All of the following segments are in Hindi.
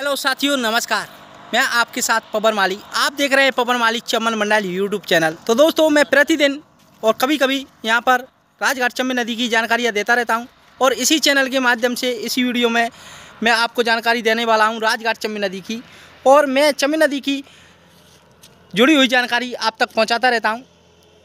हेलो साथियों नमस्कार मैं आपके साथ पवन माली आप देख रहे हैं पवन माली चमन मंडल यूट्यूब चैनल तो दोस्तों मैं प्रतिदिन और कभी कभी यहाँ पर राजघाट चम्बे नदी की जानकारियाँ देता रहता हूँ और इसी चैनल के माध्यम से इसी वीडियो में मैं आपको जानकारी देने वाला हूँ राजघाट चम्बे नदी की और मैं चम्बे नदी की जुड़ी हुई जानकारी आप तक पहुँचाता रहता हूँ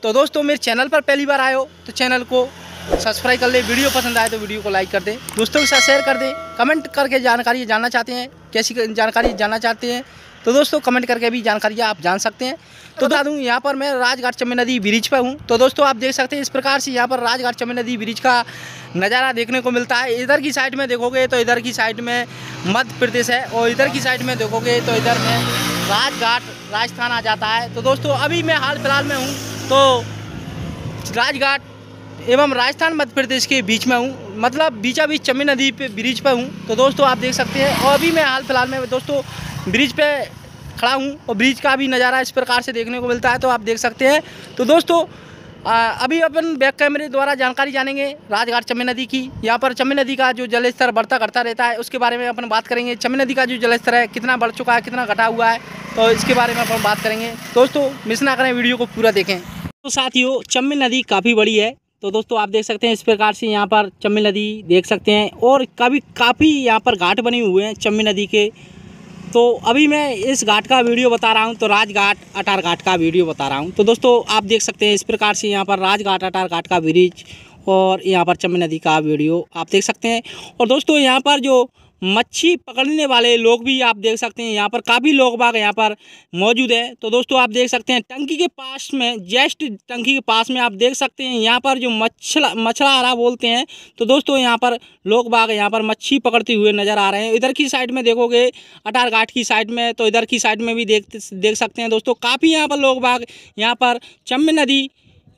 तो दोस्तों मेरे चैनल पर पहली बार आए हो तो चैनल को सब्सक्राइब कर ले वीडियो पसंद आए तो वीडियो को लाइक कर दें दोस्तों के साथ शेयर कर दें कमेंट करके जानकारी जानना चाहते हैं कैसी जानकारी जानना चाहते हैं तो दोस्तों कमेंट करके भी जानकारी आप जान सकते हैं तो, तो बता दूं यहाँ पर मैं राजघाट चम्बे नदी ब्रिज पर हूँ तो दोस्तों आप देख सकते हैं इस प्रकार से यहाँ पर राजघाट चम्बे नदी ब्रिज का नज़ारा देखने को मिलता है इधर की साइड में देखोगे तो इधर की साइड में मध्य प्रदेश है और इधर की साइड में देखोगे तो इधर में राजघाट राजस्थान आ जाता है तो दोस्तों अभी मैं हाल फिलहाल में हूँ तो राजघाट एवं राजस्थान मध्य प्रदेश के बीच में हूँ मतलब बीचा बीच चमी नदी पे ब्रिज पर हूँ तो दोस्तों आप देख सकते हैं और अभी मैं हाल फिलहाल में दोस्तों ब्रिज पे खड़ा हूँ और ब्रिज का भी नज़ारा इस प्रकार से देखने को मिलता है तो आप देख सकते हैं तो दोस्तों आ, अभी अपन बैक कैमरे द्वारा जानकारी जानेंगे राजघाट चम्बे नदी की यहाँ पर चम्बे नदी का जो जल स्तर बढ़ता घटता रहता है उसके बारे में अपन बात करेंगे चम्बे नदी का जो जल स्तर है कितना बढ़ चुका है कितना घटा हुआ है तो इसके बारे में अपन बात करेंगे दोस्तों मिस ना करें वीडियो को पूरा देखें तो साथियों चम्बे नदी काफ़ी बड़ी है तो दोस्तों आप देख सकते हैं इस प्रकार से यहाँ पर चम्बी नदी देख सकते हैं और कभी काफ़ी यहाँ पर घाट बने हुए हैं चम्बी नदी के तो अभी मैं इस घाट का वीडियो बता रहा हूँ तो राजघाट अटार घाट का वीडियो बता रहा हूँ तो दोस्तों आप देख सकते हैं इस प्रकार से यहाँ पर राजघाट अटार घाट का ब्रिज और यहाँ पर चम्बी नदी का वीडियो आप देख सकते हैं और दोस्तों यहाँ पर जो मच्छी पकड़ने वाले लोग भी आप देख सकते हैं यहाँ पर काफ़ी लोग बाग यहाँ पर मौजूद है तो दोस्तों आप देख सकते हैं टंकी के पास में जेस्ट टंकी के पास में आप देख सकते हैं यहाँ पर जो मछला मछला आरा बोलते हैं तो दोस्तों यहाँ पर लोग बाग यहाँ पर मच्छी पकड़ते हुए नज़र आ रहे हैं इधर की साइड में देखोगे अटार घाट की साइड में तो इधर की साइड में भी देख देख सकते हैं दोस्तों काफ़ी यहाँ पर लोग बाग यहाँ पर चम्बे नदी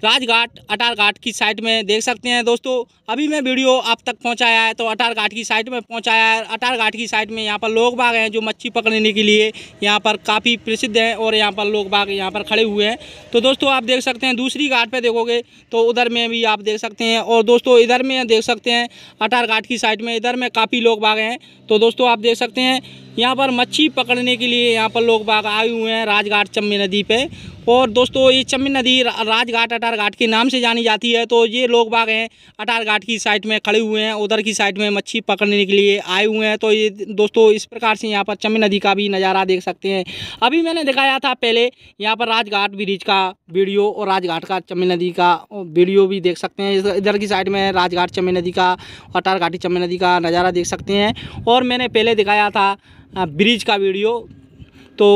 राजघाट अटार घाट की साइड में देख सकते हैं दोस्तों अभी मैं वीडियो आप तक पहुंचाया है तो अटार घाट की साइड में पहुंचाया है अटार घाट की साइड में यहाँ पर लोग बाग हैं जो मच्छी पकड़ने के लिए यहाँ पर काफ़ी प्रसिद्ध हैं और यहाँ पर लोग बाग यहाँ पर खड़े हुए हैं तो दोस्तों आप देख सकते हैं दूसरी घाट पर देखोगे तो उधर में भी आप देख सकते हैं और दोस्तों इधर में देख सकते हैं अटार घाट की साइड में इधर में काफ़ी लोग बाग हैं तो दोस्तों आप देख सकते हैं यहाँ पर मच्छी पकड़ने के लिए यहाँ पर लोग बाग आए हुए हैं राजघाट चम्बे नदी पे और दोस्तों ये चम्बे नदी राजघाट अटार घाट के नाम से जानी जाती है तो ये लोग बाग हैं अटार घाट की साइड में खड़े हुए हैं उधर की साइड में मच्छी पकड़ने के लिए आए हुए हैं तो ये दोस्तों इस प्रकार से यहाँ पर चम्बे नदी का भी नज़ारा देख सकते हैं अभी मैंने दिखाया था पहले यहाँ पर राजघाट ब्रिज का वीडियो और राजघाट का चम्बे नदी का वीडियो भी देख सकते हैं इधर की साइड में राजघाट चम्बे नदी का अटार घाटी नदी का नज़ारा देख सकते हैं और मैंने पहले दिखाया था ब्रिज का वीडियो तो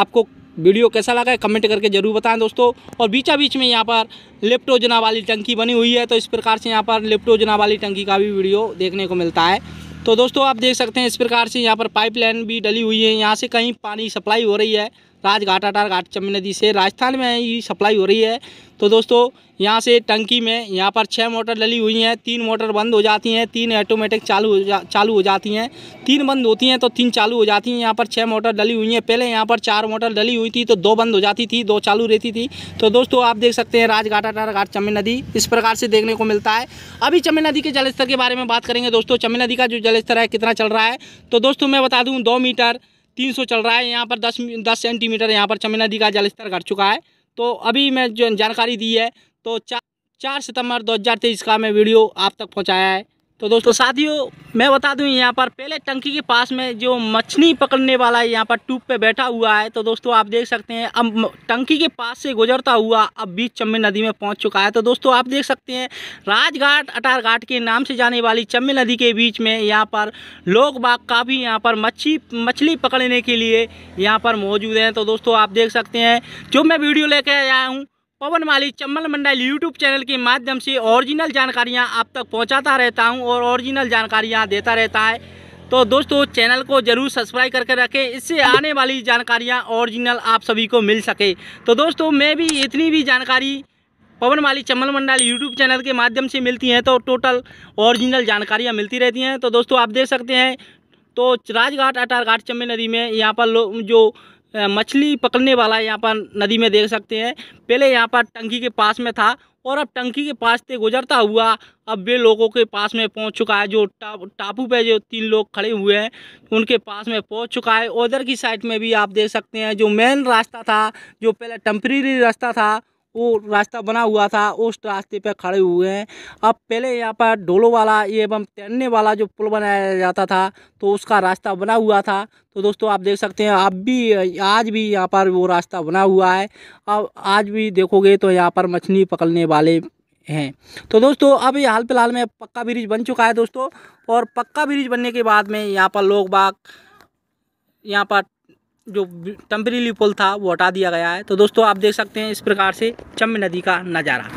आपको वीडियो कैसा लगा है कमेंट करके ज़रूर बताएं दोस्तों और बीचा बीच में यहाँ पर लेप्टोजना वाली टंकी बनी हुई है तो इस प्रकार से यहाँ पर लेप्टोजना वाली टंकी का भी वीडियो देखने को मिलता है तो दोस्तों आप देख सकते हैं इस प्रकार से यहाँ पर पाइपलाइन भी डली हुई है यहाँ से कहीं पानी सप्लाई हो रही है राजघाट अटार घाट चम्बी नदी से राजस्थान में ये सप्लाई हो रही है तो दोस्तों यहाँ से टंकी में यहाँ पर छः मोटर डली हुई हैं तीन मोटर बंद हो जाती हैं तीन ऑटोमेटिक चालू हो जा चालू हो जाती हैं तीन बंद होती हैं तो तीन चालू हो जाती हैं यहाँ पर छः मोटर डली हुई हैं पहले यहाँ पर चार मोटर डली हुई थी तो दो बंद हो जाती थी दो चालू रहती थी तो दोस्तों आप देख सकते हैं राजघाट अटार घाट चम्बी नदी इस प्रकार से देखने को मिलता है अभी चम्बी नदी के जलस्तर के बारे में बात करेंगे दोस्तों चम्बी नदी का जो जलस्तर है कितना चल रहा है तो दोस्तों मैं बता दूँ दो मीटर तीन सौ चल रहा है यहाँ पर दस दस सेंटीमीटर यहाँ पर चमेना नदी का जलस्तर घट चुका है तो अभी मैं जो जानकारी दी है तो चार चार सितंबर तेईस का मैं वीडियो आप तक पहुँचाया है तो दोस्तों साथियों मैं बता दूं यहाँ पर पहले टंकी के पास में जो मछली पकड़ने वाला है यहाँ पर ट्यूब पे बैठा हुआ है तो दोस्तों आप देख सकते हैं अब टंकी के पास से गुजरता हुआ अब बीच चम्बे नदी में पहुँच चुका है तो दोस्तों आप देख सकते हैं राजघाट अटार घाट के नाम से जाने वाली चम्बे नदी के बीच में यहाँ पर लोग बाग काफ़ी यहाँ पर मच्छी मछली पकड़ने के लिए यहाँ पर मौजूद हैं तो दोस्तों आप देख सकते हैं जो मैं वीडियो लेके आया हूँ पवन माली चम्बल मंडल यूट्यूब चैनल के माध्यम से ओरिजिनल जानकारियाँ आप तक पहुँचाता रहता हूँ और ओरिजिनल जानकारियाँ देता रहता है तो दोस्तों चैनल को ज़रूर सब्सक्राइब करके रखें इससे आने वाली जानकारियाँ ओरिजिनल आप सभी को मिल सके तो दोस्तों मैं भी इतनी भी जानकारी पवन माली चम्बल मंडल यूट्यूब चैनल के माध्यम से मिलती हैं तो टोटल ओरिजिनल जानकारियाँ मिलती रहती हैं तो दोस्तों आप देख सकते हैं तो राजघाट अटार घाट चम्बे नदी में यहाँ पर लोग जो मछली पकड़ने वाला यहाँ पर नदी में देख सकते हैं पहले यहाँ पर टंकी के पास में था और अब टंकी के पास से गुजरता हुआ अब वे लोगों के पास में पहुंच चुका है जो टाप टापू पे जो तीन लोग खड़े हुए हैं उनके पास में पहुंच चुका है उधर की साइड में भी आप देख सकते हैं जो मेन रास्ता था जो पहले टम्प्रेरी रास्ता था वो रास्ता बना हुआ था उस रास्ते पर खड़े हुए हैं अब पहले यहाँ पर डोलो वाला एवं तैरने वाला जो पुल बनाया जाता था तो उसका रास्ता बना हुआ था तो दोस्तों आप देख सकते हैं अब भी आज भी यहाँ पर वो रास्ता बना हुआ है अब आज भी देखोगे तो यहाँ पर मछली पकड़ने वाले हैं तो दोस्तों अब हाल फिलहाल में पक्का ब्रिज बन चुका है दोस्तों और पक्का ब्रिज बनने के बाद में यहाँ पर लोग बाग यहाँ पर जो टम्परेली पुल था वो हटा दिया गया है तो दोस्तों आप देख सकते हैं इस प्रकार से चम्ब नदी का नज़ारा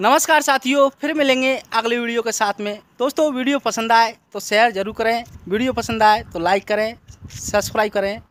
नमस्कार साथियों फिर मिलेंगे अगले वीडियो के साथ में दोस्तों वीडियो पसंद आए तो शेयर जरूर करें वीडियो पसंद आए तो लाइक करें सब्सक्राइब करें